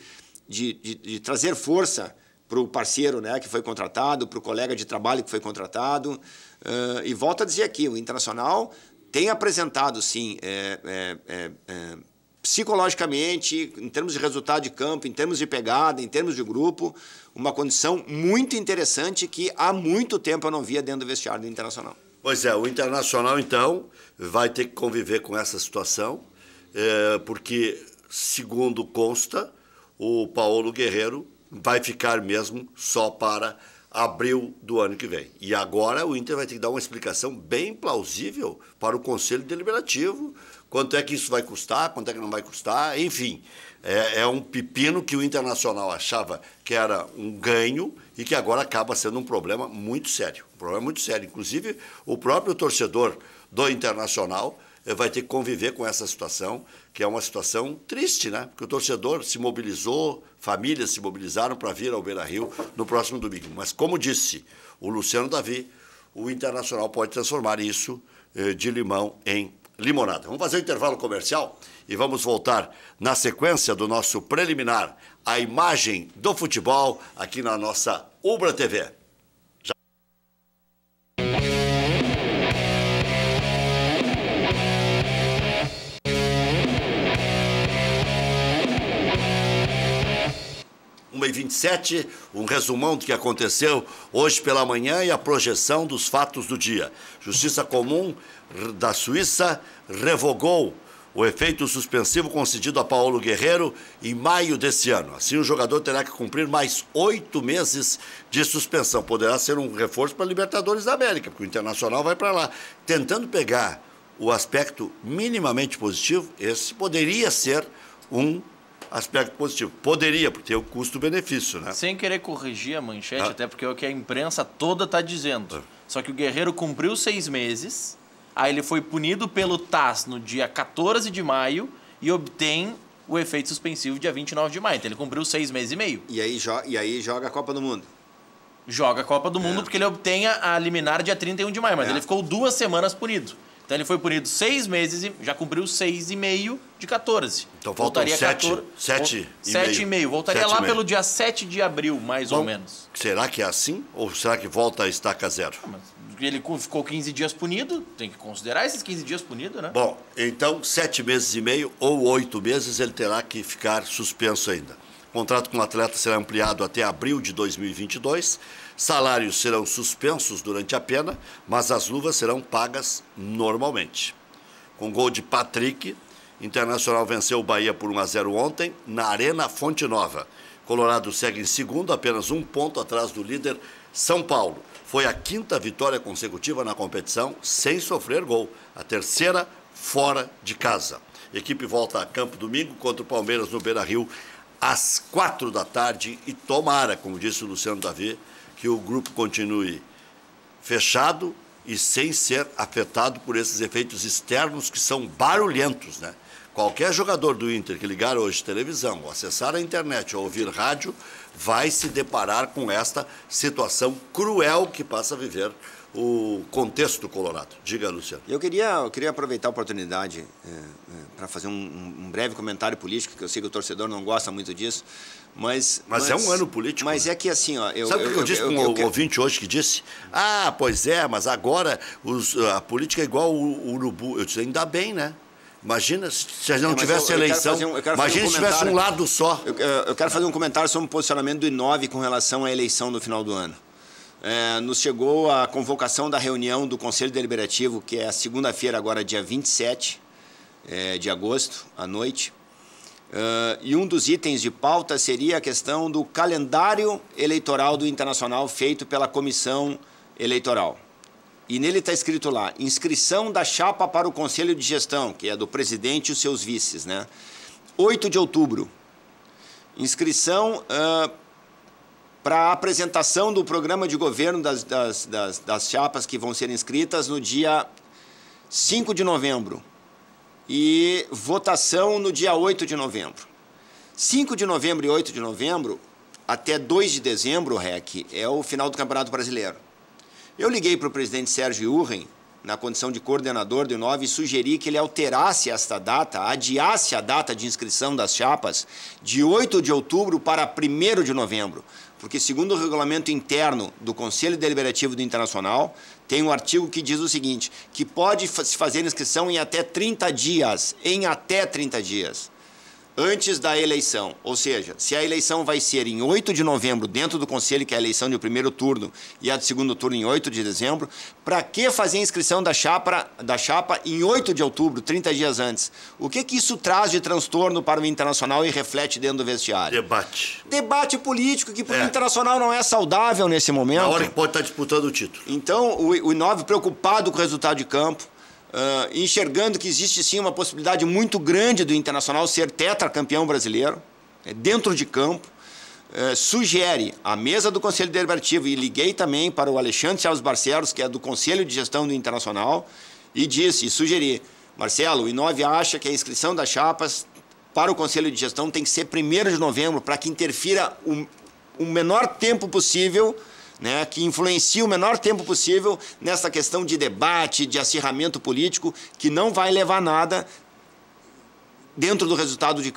Speaker 2: de, de, de trazer força para o parceiro né, que foi contratado, para o colega de trabalho que foi contratado. Uh, e volto a dizer aqui, o Internacional tem apresentado, sim, é, é, é, psicologicamente, em termos de resultado de campo, em termos de pegada, em termos de grupo, uma condição muito interessante que há
Speaker 1: muito tempo eu não via dentro do vestiário do Internacional. Pois é, o Internacional então vai ter que conviver com essa situação, é, porque, segundo consta, o Paulo Guerreiro vai ficar mesmo só para abril do ano que vem. E agora o Inter vai ter que dar uma explicação bem plausível para o Conselho Deliberativo, quanto é que isso vai custar, quanto é que não vai custar, enfim. É, é um pepino que o Internacional achava que era um ganho e que agora acaba sendo um problema muito sério. Um problema muito sério. Inclusive, o próprio torcedor do Internacional eh, vai ter que conviver com essa situação, que é uma situação triste, né? Porque o torcedor se mobilizou, famílias se mobilizaram para vir ao Beira Rio no próximo domingo. Mas, como disse o Luciano Davi, o Internacional pode transformar isso eh, de limão em limonada. Vamos fazer um intervalo comercial e vamos voltar na sequência do nosso preliminar, a imagem do futebol aqui na nossa Ubra TV. 27, um resumão do que aconteceu hoje pela manhã e a projeção dos fatos do dia. Justiça Comum da Suíça revogou o efeito suspensivo concedido a Paulo Guerreiro em maio desse ano. Assim, o jogador terá que cumprir mais oito meses de suspensão. Poderá ser um reforço para a Libertadores da América, porque o Internacional vai para lá. Tentando pegar o aspecto minimamente positivo, esse poderia ser um
Speaker 3: aspecto positivo. Poderia, porque tem o custo-benefício, né? Sem querer corrigir a manchete, ah. até porque é o que a imprensa toda está dizendo. Ah. Só que o Guerreiro cumpriu seis meses, aí ele foi punido pelo TAS no dia 14 de maio e obtém o efeito suspensivo dia 29 de maio. Então ele cumpriu seis meses e meio. E aí, e aí joga a Copa do Mundo joga a Copa do Mundo é. porque ele obtenha a liminar dia 31 de maio, mas é. ele ficou duas semanas punido. Então ele foi punido seis meses e já cumpriu seis e meio de 14. Então voltaria sete, 14, sete, e sete meio. e meio. Voltaria sete lá meio. pelo dia 7 de abril, mais Bom, ou menos. Será
Speaker 1: que é assim? Ou será que volta a estaca zero? Ah,
Speaker 3: ele ficou 15 dias punido, tem que considerar esses 15 dias punido, né? Bom,
Speaker 1: então sete meses e meio ou oito meses ele terá que ficar suspenso ainda. O contrato com o atleta será ampliado até abril de 2022 Salários serão suspensos durante a pena, mas as luvas serão pagas normalmente. Com gol de Patrick, Internacional venceu o Bahia por 1 a 0 ontem na Arena Fonte Nova. Colorado segue em segundo, apenas um ponto atrás do líder São Paulo. Foi a quinta vitória consecutiva na competição sem sofrer gol, a terceira fora de casa. equipe volta a campo domingo contra o Palmeiras no Beira-Rio às quatro da tarde e tomara, como disse o Luciano Davi, que o grupo continue fechado e sem ser afetado por esses efeitos externos que são barulhentos, né? Qualquer jogador do Inter que ligar hoje televisão, ou acessar a internet ou ouvir rádio, vai se deparar com esta situação cruel que passa a viver o contexto do Colorado. Diga, Luciano. Eu queria, eu queria aproveitar a oportunidade
Speaker 2: é, é, para fazer um, um, breve comentário político, que eu sei que o torcedor não gosta muito disso, mas... Mas, mas é um ano político. Mas né? é que assim, ó... Eu, Sabe o que eu, eu disse para um ouvinte
Speaker 1: hoje que disse? Ah, pois é, mas agora os, a política é igual o, o urubu. Eu disse, ainda bem, né? Imagina se não é, tivesse eu, eu eleição. Um, imagina um se tivesse um lado
Speaker 2: só. Eu, eu, quero fazer um comentário sobre o posicionamento do Inove com relação à eleição no final do ano. É, nos chegou a convocação da reunião do Conselho Deliberativo, que é segunda-feira, agora dia 27 é, de agosto, à noite. É, e um dos itens de pauta seria a questão do calendário eleitoral do Internacional feito pela Comissão Eleitoral. E nele está escrito lá: inscrição da chapa para o Conselho de Gestão, que é do presidente e os seus vices, né? 8 de outubro. Inscrição uh, para a apresentação do programa de governo das, das, das, das, chapas que vão ser inscritas no dia 5 de novembro e votação no dia 8 de novembro. 5 de novembro e 8 de novembro, até 2 de dezembro, REC, é o final do Campeonato Brasileiro. Eu liguei para o presidente Sérgio Urren, na condição de coordenador do INOVE, e sugeri que ele alterasse esta data, adiasse a data de inscrição das chapas de 8 de outubro para 1 de novembro. Porque, segundo o regulamento interno do Conselho Deliberativo do Internacional, tem um artigo que diz o seguinte: que pode se fazer inscrição em até 30 dias. Em até 30 dias antes da eleição. Ou seja, se a eleição vai ser em 8 de novembro dentro do Conselho, que é a eleição de primeiro turno, e a de segundo turno em 8 de dezembro, para que fazer a inscrição da chapa, da chapa em 8 de outubro, 30 dias antes? O que, que isso traz de transtorno para o internacional e reflete dentro do vestiário? Debate. Debate político, que para o é. internacional não é saudável nesse momento. Na hora que pode estar tá disputando o título. Então, o, o Inove preocupado com o resultado de campo, uh, enxergando que existe sim uma possibilidade muito grande do Internacional ser tetracampeão brasileiro, né, dentro de campo, uh, sugere à mesa do Conselho Deliberativo, e liguei também para o Alexandre Chaves Barcelos, que é do Conselho de Gestão do Internacional, e disse, e sugeri, Marcelo, o Inove acha que a inscrição das chapas para o Conselho de Gestão tem que ser 1 de novembro, para que interfira o, o menor tempo possível né, que influencie o menor tempo possível nessa questão de debate, de acirramento político, que não vai levar nada dentro do resultado de,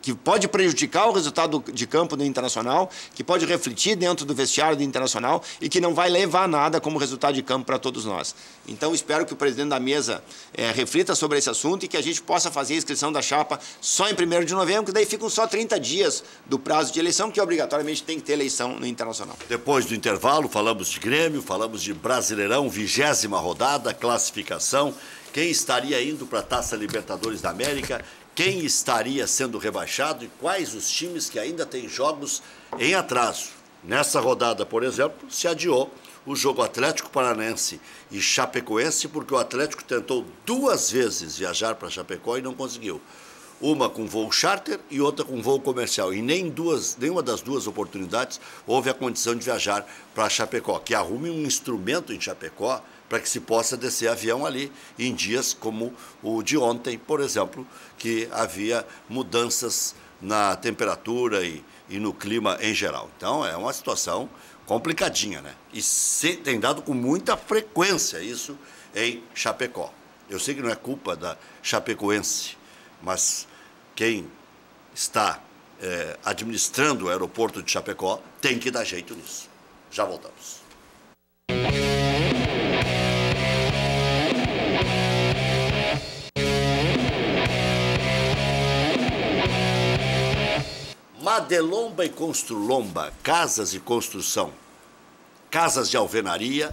Speaker 2: que, pode prejudicar o resultado de campo do Internacional, que pode refletir dentro do vestiário do Internacional e que não vai levar nada como resultado de campo para todos nós. Então, espero que o presidente da mesa é, reflita sobre esse assunto e que a gente possa fazer a inscrição da chapa só em 1 de novembro, que daí ficam só 30 dias do prazo de eleição, que obrigatoriamente tem que ter eleição no Internacional.
Speaker 1: Depois do intervalo, falamos de Grêmio, falamos de Brasileirão, vigésima rodada, classificação quem estaria indo para a Taça Libertadores da América, quem estaria sendo rebaixado e quais os times que ainda têm jogos em atraso. Nessa rodada, por exemplo, se adiou o jogo Atlético Paranense e Chapecoense, porque o Atlético tentou duas vezes viajar para Chapecó e não conseguiu. Uma com voo charter e outra com voo comercial. E nem duas, nenhuma das duas oportunidades houve a condição de viajar para Chapecó. Que arrume um instrumento em Chapecó para que se possa descer avião ali em dias como o de ontem, por exemplo, que havia mudanças na temperatura e, e no clima em geral. Então é uma situação complicadinha, né? E se, tem dado com muita frequência isso em Chapecó. Eu sei que não é culpa da Chapecoense, mas quem está é, administrando o aeroporto de Chapecó tem que dar jeito nisso. Já voltamos. Madelomba e Construlomba, casas de construção, casas de alvenaria,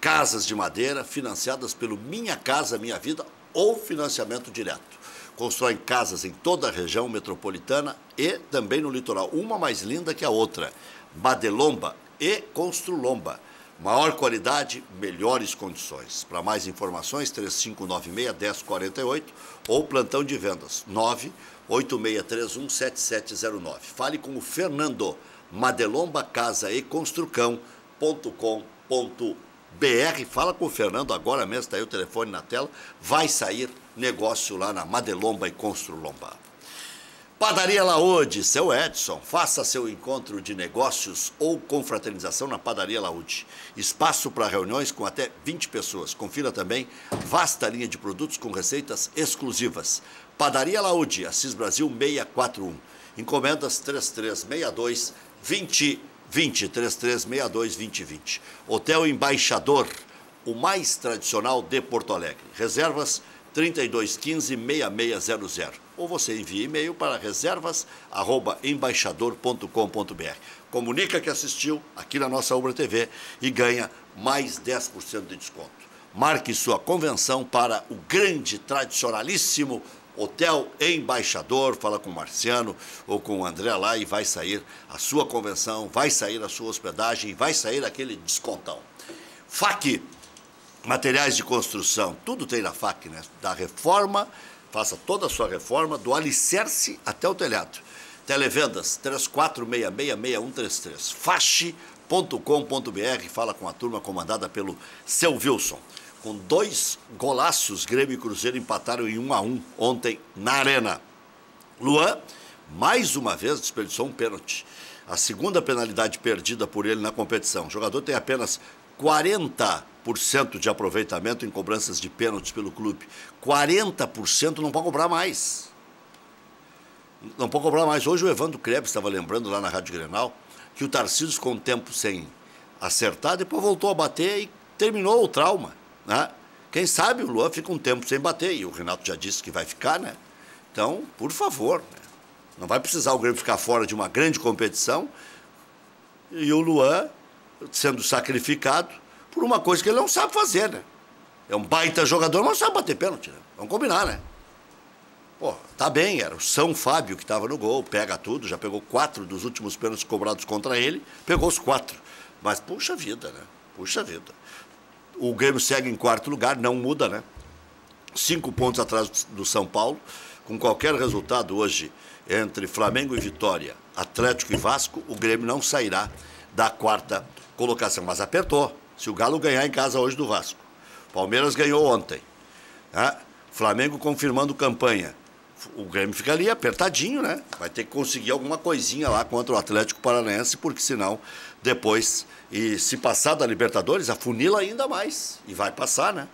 Speaker 1: casas de madeira financiadas pelo Minha Casa Minha Vida ou financiamento direto. Constroem casas em toda a região metropolitana e também no litoral, uma mais linda que a outra. Madelomba e Construlomba. Maior qualidade, melhores condições. Para mais informações, 3596-1048 ou plantão de vendas 9 86317709. Fale com o Fernando Madelomba Casa e Construcão.com.br. Fala com o Fernando agora mesmo, está aí o telefone na tela. Vai sair negócio lá na Madelomba e Construlomba. Padaria Laude seu Edson, faça seu encontro de negócios ou confraternização na Padaria Laude Espaço para reuniões com até 20 pessoas. Confira também vasta linha de produtos com receitas exclusivas. Padaria Laúde, Assis Brasil 641. Encomendas 3362 2020, 3362 2020. Hotel Embaixador, o mais tradicional de Porto Alegre. Reservas 3215-6600. Ou você envia e-mail para reservas@embaixador.com.br. Comunica que assistiu aqui na nossa Ubra TV e ganha mais 10% de desconto. Marque sua convenção para o grande, tradicionalíssimo Hotel Embaixador, fala com o Marciano ou com o André lá e vai sair a sua convenção, vai sair a sua hospedagem, vai sair aquele descontão. FAC, materiais de construção, tudo tem na FAC, né? Da reforma, faça toda a sua reforma, do alicerce até o telhado. Televendas 34666133. Faxe.com.br, fala com a turma comandada pelo seu Wilson com dois golaços, Grêmio e Cruzeiro empataram em 1 um a 1 um ontem na Arena. Luan, mais uma vez, desperdiçou um pênalti. A segunda penalidade perdida por ele na competição. O jogador tem apenas 40% de aproveitamento em cobranças de pênaltis pelo clube. 40% não pode cobrar mais. Não pode cobrar mais. Hoje o Evandro Krebs estava lembrando lá na Rádio Grenal que o Tarcísio ficou um tempo sem acertar, depois voltou a bater e terminou o trauma. Né? Quem sabe o Luan fica um tempo sem bater, e o Renato já disse que vai ficar, né? Então, por favor, né? não vai precisar o Grêmio ficar fora de uma grande competição e o Luan sendo sacrificado por uma coisa que ele não sabe fazer, né? É um baita jogador, mas não sabe bater pênalti, né? Vamos combinar, né? Pô, tá bem, era o São Fábio que estava no gol, pega tudo, já pegou quatro dos últimos pênaltis cobrados contra ele, pegou os quatro. Mas puxa vida, né? Puxa vida. O Grêmio segue em quarto lugar, não muda, né? Cinco pontos atrás do São Paulo. Com qualquer resultado hoje entre Flamengo e Vitória, Atlético e Vasco, o Grêmio não sairá da quarta colocação. Mas apertou. Se o Galo ganhar em casa hoje do Vasco. Palmeiras ganhou ontem. Né? Flamengo confirmando campanha o Grêmio fica ali apertadinho, né? Vai ter que conseguir alguma coisinha lá contra o Atlético Paranaense, porque senão depois, e se passar da Libertadores, afunila ainda mais. E vai passar, né?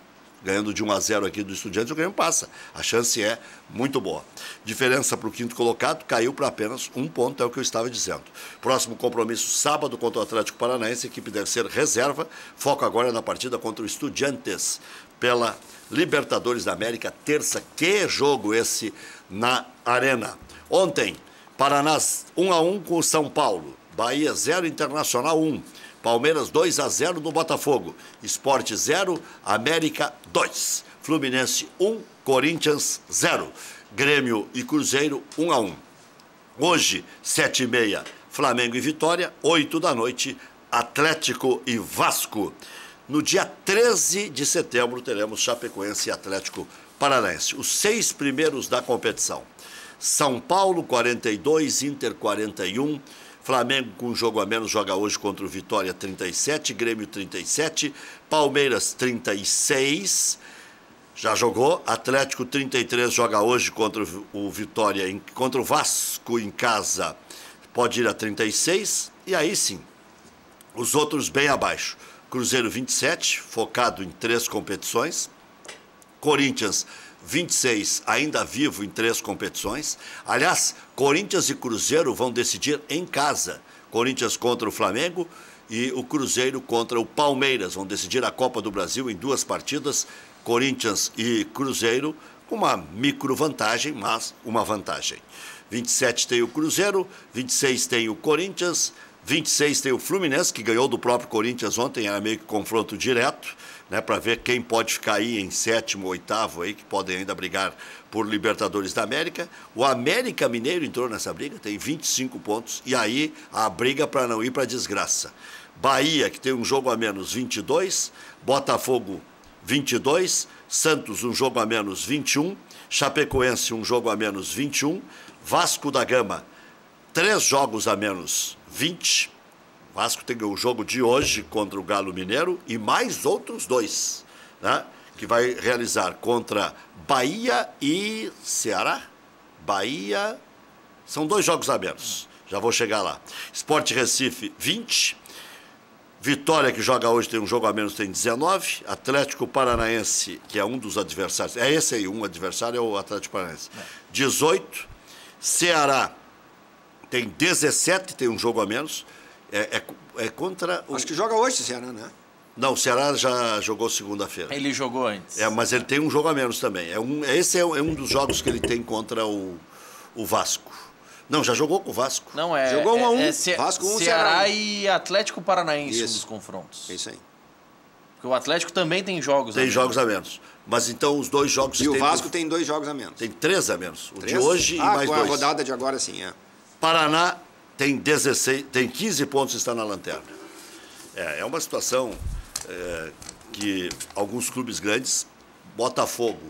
Speaker 1: Ganhando de 1 a 0 aqui do Estudiantes, o Grêmio passa. A chance é muito boa. Diferença para o quinto colocado caiu para apenas um ponto, é o que eu estava dizendo. Próximo compromisso, sábado, contra o Atlético Paranaense. A equipe deve ser reserva. Foco agora na partida contra o Estudiantes pela Libertadores da América. Terça, que jogo esse! na Arena. Ontem, Paraná 1 a 1 com o São Paulo, Bahia 0 Internacional 1, Palmeiras 2 a 0 do Botafogo, Esporte 0, América 2, Fluminense 1, Corinthians 0, Grêmio e Cruzeiro 1 a 1. Hoje, 7 h 30 Flamengo e Vitória, 8 da noite, Atlético e Vasco. No dia 13 de setembro teremos Chapecoense e Atlético Paranaense, os seis primeiros da competição. São Paulo 42, Inter 41, Flamengo com um jogo a menos joga hoje contra o Vitória 37, Grêmio 37, Palmeiras 36, já jogou, Atlético 33 joga hoje contra o Vitória, contra o Vasco em casa, pode ir a 36, e aí sim, os outros bem abaixo. Cruzeiro 27, focado em três competições. Corinthians 26 ainda vivo em três competições. Aliás, Corinthians e Cruzeiro vão decidir em casa. Corinthians contra o Flamengo e o Cruzeiro contra o Palmeiras. Vão decidir a Copa do Brasil em duas partidas, Corinthians e Cruzeiro, com uma micro vantagem, mas uma vantagem. 27 tem o Cruzeiro, 26 tem o Corinthians, 26 tem o Fluminense, que ganhou do próprio Corinthians ontem, era meio que confronto direto né, para ver quem pode ficar aí em sétimo, oitavo, aí, que podem ainda brigar por Libertadores da América. O América Mineiro entrou nessa briga, tem 25 pontos, e aí a briga para não ir para desgraça. Bahia, que tem um jogo a menos, 22, Botafogo, 22, Santos, um jogo a menos, 21, Chapecoense, um jogo a menos, 21, Vasco da Gama, três jogos a menos, 20, Vasco tem o jogo de hoje contra o Galo Mineiro e mais outros dois, né? que vai realizar contra Bahia e Ceará. Bahia. São dois jogos a menos. Já vou chegar lá. Esporte Recife, 20. Vitória, que joga hoje, tem um jogo a menos, tem 19. Atlético Paranaense, que é um dos adversários. É esse aí, um adversário é o Atlético Paranaense. 18. Ceará tem 17, tem um jogo a menos. É, é, é contra. O... Acho que joga hoje o Ceará, né? Não, o Ceará já jogou segunda-feira. Ele jogou antes. É, mas ele tem um jogo a menos também. É um, é, esse é, é, um dos jogos que ele tem contra o, o Vasco. Não, já jogou com o Vasco.
Speaker 3: Não, é. Jogou um é, a um. É, Vasco um, Ceará, Ceará e Atlético Paranaense, isso. um dos
Speaker 1: confrontos. É isso aí. Porque o Atlético também tem jogos tem a menos. Tem jogos a menos. Mas então os dois jogos... E o Vasco
Speaker 2: tem dois jogos a menos.
Speaker 1: Tem três a menos. O três? de hoje ah, e mais dois. Ah, a rodada de agora sim, é. Paraná tem, 16, tem 15 pontos está na lanterna. É, é uma situação é, que alguns clubes grandes, Botafogo,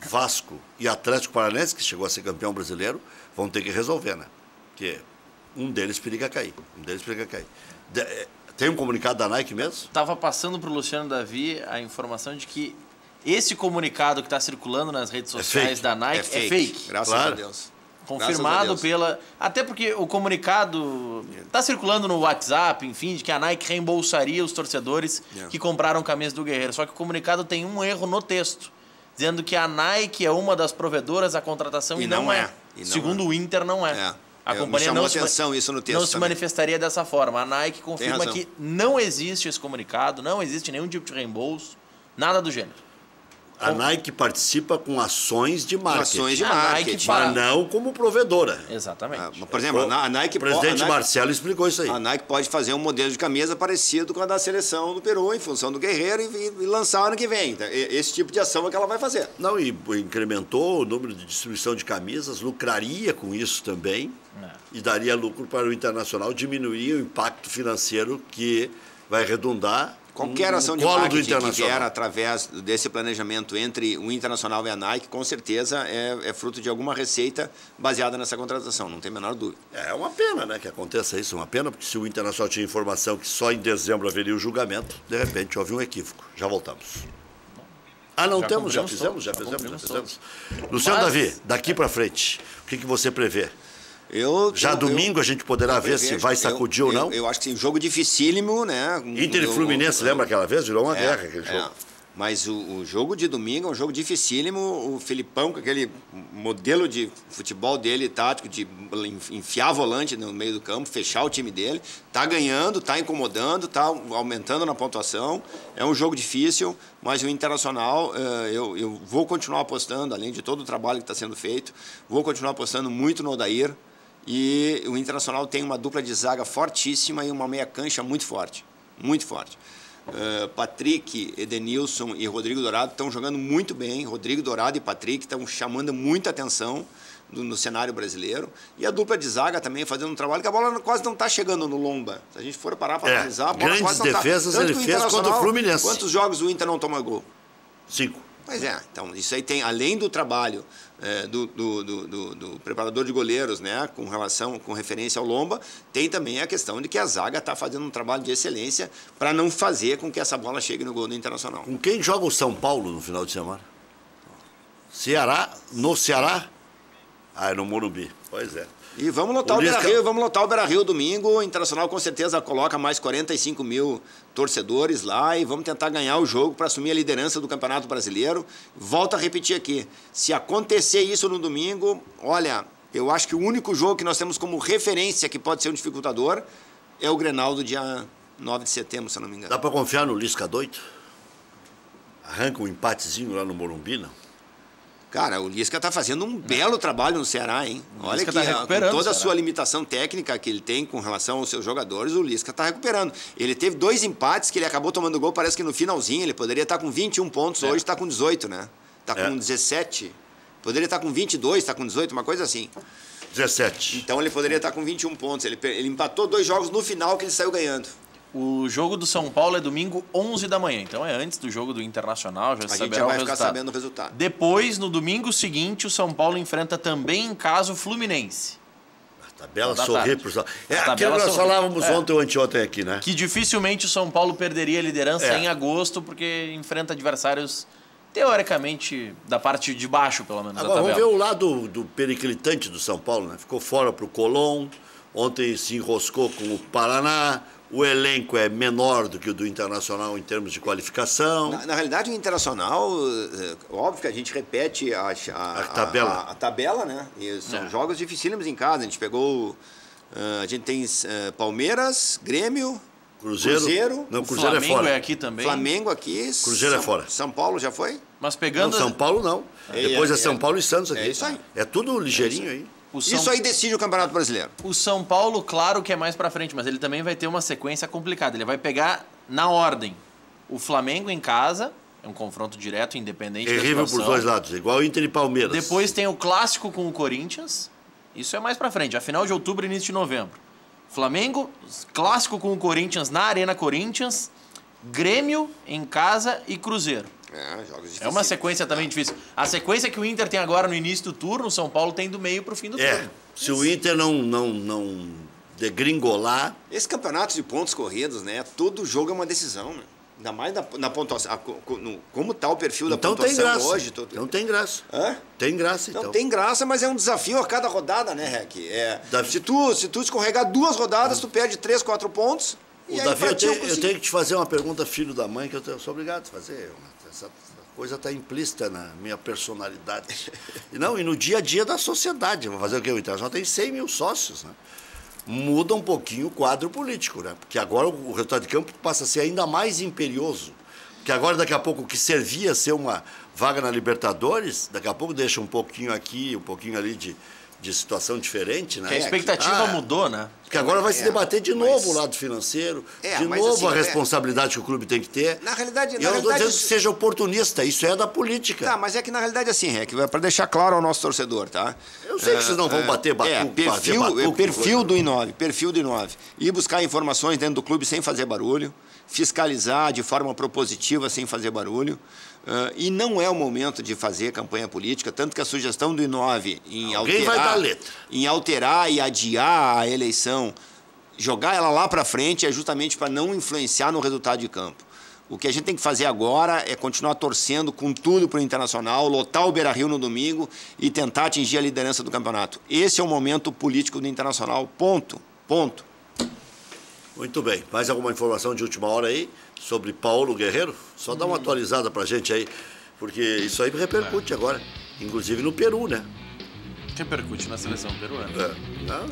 Speaker 1: Vasco e Atlético Paranaense, que chegou a ser campeão brasileiro, vão ter que resolver, né? Porque um deles periga cair. Um deles periga cair. De, é, tem um comunicado da Nike mesmo?
Speaker 3: Estava passando para o Luciano Davi a informação de que esse comunicado que está circulando nas redes é sociais é da Nike é fake. É fake. Graças claro. a Deus. Confirmado pela. Até porque o comunicado está circulando no WhatsApp, enfim, de que a Nike reembolsaria os torcedores yeah. que compraram camisas do Guerreiro. Só que o comunicado tem um erro no texto, dizendo que a Nike é uma das provedoras da contratação e, e não, não, é. é. E não Segundo é. o Inter, não é. é. A é, companhia não, se, não se, manifestaria dessa forma. A Nike confirma que não existe esse comunicado, não existe nenhum tipo de reembolso, nada do gênero.
Speaker 1: A Nike participa com ações de marketing. Ações de marketing. Mas não como
Speaker 3: provedora. Exatamente. Ah, por exemplo, a Nike... O presidente Nike... Marcelo
Speaker 1: explicou isso aí. A Nike pode fazer um modelo de
Speaker 2: camisa parecido com a da seleção do Peru, em função do Guerreiro, e, e lançar ano que vem. Então, esse tipo de
Speaker 1: ação é que ela vai fazer. Não, e incrementou o número de distribuição de camisas, lucraria com isso também, não. É. e daria lucro para o Internacional, diminuiria o impacto financeiro que vai redundar Qualquer ação de marketing que vier
Speaker 2: através desse planejamento entre o Internacional e a Nike, com certeza é, é, fruto de alguma receita baseada nessa
Speaker 1: contratação, não tem a menor dúvida. É, é uma pena né, que aconteça isso, uma pena, porque se o Internacional tinha informação que só em dezembro haveria o julgamento, de repente houve um equívoco. Já voltamos. Ah, não já temos? Já fizemos, já, já fizemos, já fizemos. Luciano Mas... Davi, daqui para frente, o que, que você prevê? Eu, Já eu, domingo eu, a gente poderá ver se vai sacudir ou não. Eu, acho que sim, jogo dificílimo,
Speaker 2: né? Inter e Fluminense, lembra aquela vez? Virou uma é, guerra aquele é. jogo. Mas o, o, jogo de domingo é um jogo dificílimo. O Filipão, com aquele modelo de futebol dele, tático, de enfiar volante no meio do campo, fechar o time dele, tá ganhando, tá incomodando, tá aumentando na pontuação. É um jogo difícil, mas o Internacional, eh, eu, eu vou continuar apostando, além de todo o trabalho que está sendo feito, vou continuar apostando muito no Odair. E o Internacional tem uma dupla de zaga fortíssima e uma meia cancha muito forte, muito forte. Uh, Patrick, Edenilson e Rodrigo Dourado estão jogando muito bem. Rodrigo Dourado e Patrick estão chamando muita atenção no cenário brasileiro. E a dupla de zaga também fazendo um trabalho que a bola quase não está chegando no lomba. Se a gente for parar para é, analisar, a bola grandes quase não tá. defesas tá. ele fez contra o Fluminense. Quantos jogos o Inter não toma gol? Cinco. Pois é, então isso aí tem, além do trabalho é, do, do, do, do, preparador de goleiros, né, com relação, com referência ao Lomba, tem também a questão de que a zaga está fazendo um trabalho de excelência para não fazer com que essa bola chegue no gol do Internacional.
Speaker 1: Com quem joga o São Paulo no final de semana? Ceará, no Ceará? Ah, é no Morumbi.
Speaker 2: Pois é. E vamos lotar o, o Beira Rio, vamos lotar o Beira Rio domingo. O Internacional com certeza coloca mais 45 mil torcedores lá e vamos tentar ganhar o jogo para assumir a liderança do Campeonato Brasileiro. Volto a repetir aqui: se acontecer isso no domingo, olha, eu acho que o único jogo que nós temos como referência que pode ser um dificultador é o Grenal do dia 9 de setembro, se eu não me engano. Dá para confiar no Lisca doido?
Speaker 1: Arranca um empatezinho
Speaker 2: lá no Morumbi, não? Cara, o Lisca está fazendo um belo trabalho no Ceará, hein? Olha que tá com toda a sua limitação técnica que ele tem com relação aos seus jogadores, o Lisca está recuperando. Ele teve dois empates que ele acabou tomando gol, parece que no finalzinho ele poderia estar tá com 21 pontos, é. hoje está com 18, né? Está com 17. Poderia estar tá com 22, está né? é. com 18, tá tá uma coisa assim.
Speaker 3: 17.
Speaker 2: Então ele poderia estar tá com 21 pontos. Ele, ele empatou dois jogos no final que ele saiu ganhando.
Speaker 3: O jogo do São Paulo é domingo 11 da manhã, então é antes do jogo do Internacional, já a gente já vai o ficar sabendo o resultado. Depois, no domingo seguinte, o São Paulo enfrenta também em casa o Fluminense. A tabela da sorrir para o É aquilo que nós falávamos é. ontem
Speaker 1: ou anteontem aqui, né? Que
Speaker 3: dificilmente o São Paulo perderia a liderança é. em agosto, porque enfrenta adversários teoricamente da parte de baixo, pelo menos. Agora, vamos ver
Speaker 1: o lado do periclitante do São Paulo, né? Ficou fora para o Colom, ontem se enroscou com o Paraná, o elenco é menor do que o do Internacional em termos de qualificação. Na, na realidade, o Internacional,
Speaker 2: eh, óbvio que a gente repete a, a, a tabela. A, a, tabela, né? E são é. jogos dificílimos em casa. A gente pegou. Uh, a gente tem uh, Palmeiras, Grêmio, Cruzeiro. Cruzeiro. Não, Cruzeiro Flamengo é fora. Flamengo é aqui também. Flamengo aqui. Cruzeiro é São, é fora. São Paulo já foi? Mas
Speaker 1: pegando. Não, São Paulo não. É, Depois é, é, São é. Paulo e Santos é aqui. É isso aí. É tudo ligeirinho aí. São... Isso aí decide
Speaker 3: o Campeonato Brasileiro. O São Paulo, claro que é mais para frente, mas ele também vai ter uma sequência complicada. Ele vai pegar na ordem o Flamengo em casa, é um confronto direto, independente Terrível por dois lados, igual Inter e Palmeiras. Depois tem o clássico com o Corinthians. Isso é mais para frente, a final de outubro e início de novembro. Flamengo, clássico com o Corinthians na Arena Corinthians, Grêmio em casa e Cruzeiro. É, jogos difíceis. É uma sequência né? também é. difícil. A sequência que o Inter tem agora no início do turno, o São Paulo tem do meio para o fim do é. turno. Se o
Speaker 1: Inter não, não, não degringolar. Esse campeonato de pontos corridos, né?
Speaker 2: Todo jogo é uma decisão, né? Ainda mais na, na pontuação. A, no, como está o perfil então da pontuação tem graça. hoje.
Speaker 1: Tô... Então tem graça. Hã? Tem graça, então. então. tem
Speaker 2: graça, mas é um desafio a cada rodada, né,
Speaker 1: Rec? É, Davi, se, tu, se tu escorregar duas rodadas, ah. tu perde três, quatro pontos. O Davi, eu, te, eu, tenho que te fazer uma pergunta, filho da mãe, que eu, eu sou obrigado a fazer. Né? essa coisa está implícita na minha personalidade. E não, e no dia a dia da sociedade. Vou fazer o que? O Internacional tem 100 mil sócios. Né? Muda um pouquinho o quadro político, né? porque agora o resultado de campo passa a ser ainda mais imperioso. Porque agora, daqui a pouco, o que servia ser uma vaga na Libertadores, daqui a pouco deixa um pouquinho aqui, um pouquinho ali de, de situação diferente, né? Que a é, expectativa ah, mudou, né? Ah, porque agora vai se é, debater de novo mas... o lado financeiro, é, de novo assim, a responsabilidade que o clube tem que ter. Na
Speaker 2: realidade, e na eu não estou dizendo que
Speaker 1: seja oportunista, isso é da
Speaker 2: política. Tá, mas é que na realidade assim, Rec, para deixar claro ao nosso torcedor, tá? Eu sei que vocês não vão bater batuque, perfil, bater batuque, perfil do Inove, perfil do Inove. Ir buscar informações dentro do clube sem fazer barulho fiscalizar de forma propositiva, sem fazer barulho. Uh, e não é o momento de fazer campanha política, tanto que a sugestão do Inove em Alguém alterar, em alterar e adiar a eleição, jogar ela lá para frente é justamente para não influenciar no resultado de campo. O que a gente tem que fazer agora é continuar torcendo com tudo para o Internacional, lotar o Beira-Rio no domingo e tentar atingir a liderança do campeonato. Esse é o momento político do Internacional, ponto, ponto.
Speaker 1: Muito bem. Mais alguma informação de última hora aí? sobre Paulo Guerreiro? Só dá uma hum. atualizada pra gente aí, porque isso aí repercute agora, inclusive no Peru, né?
Speaker 3: repercute na seleção peruana. É.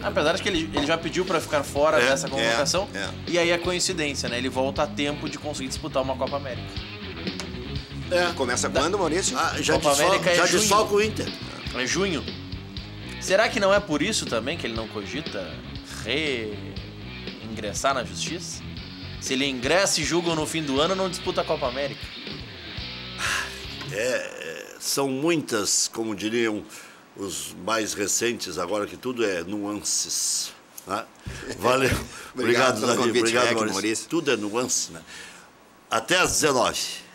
Speaker 3: Apesar de é que ele, ele já pediu para ficar fora é, dessa convocação, é, é, e aí é coincidência, né? Ele volta a tempo de conseguir disputar uma Copa América. É. Começa quando, Maurício? Ah, já Copa América é já de sol com o Inter. É junho. Será que não é por isso também que ele não cogita reingressar na justiça? Se ele ingressa e julga no fim do ano, não disputa a Copa América.
Speaker 1: É, é são muitas, como diriam os mais recentes, agora que tudo é nuances. Né? Valeu. obrigado, obrigado, Davi, obrigado Maurício. Maurício. Tudo é nuance, né? Até às 19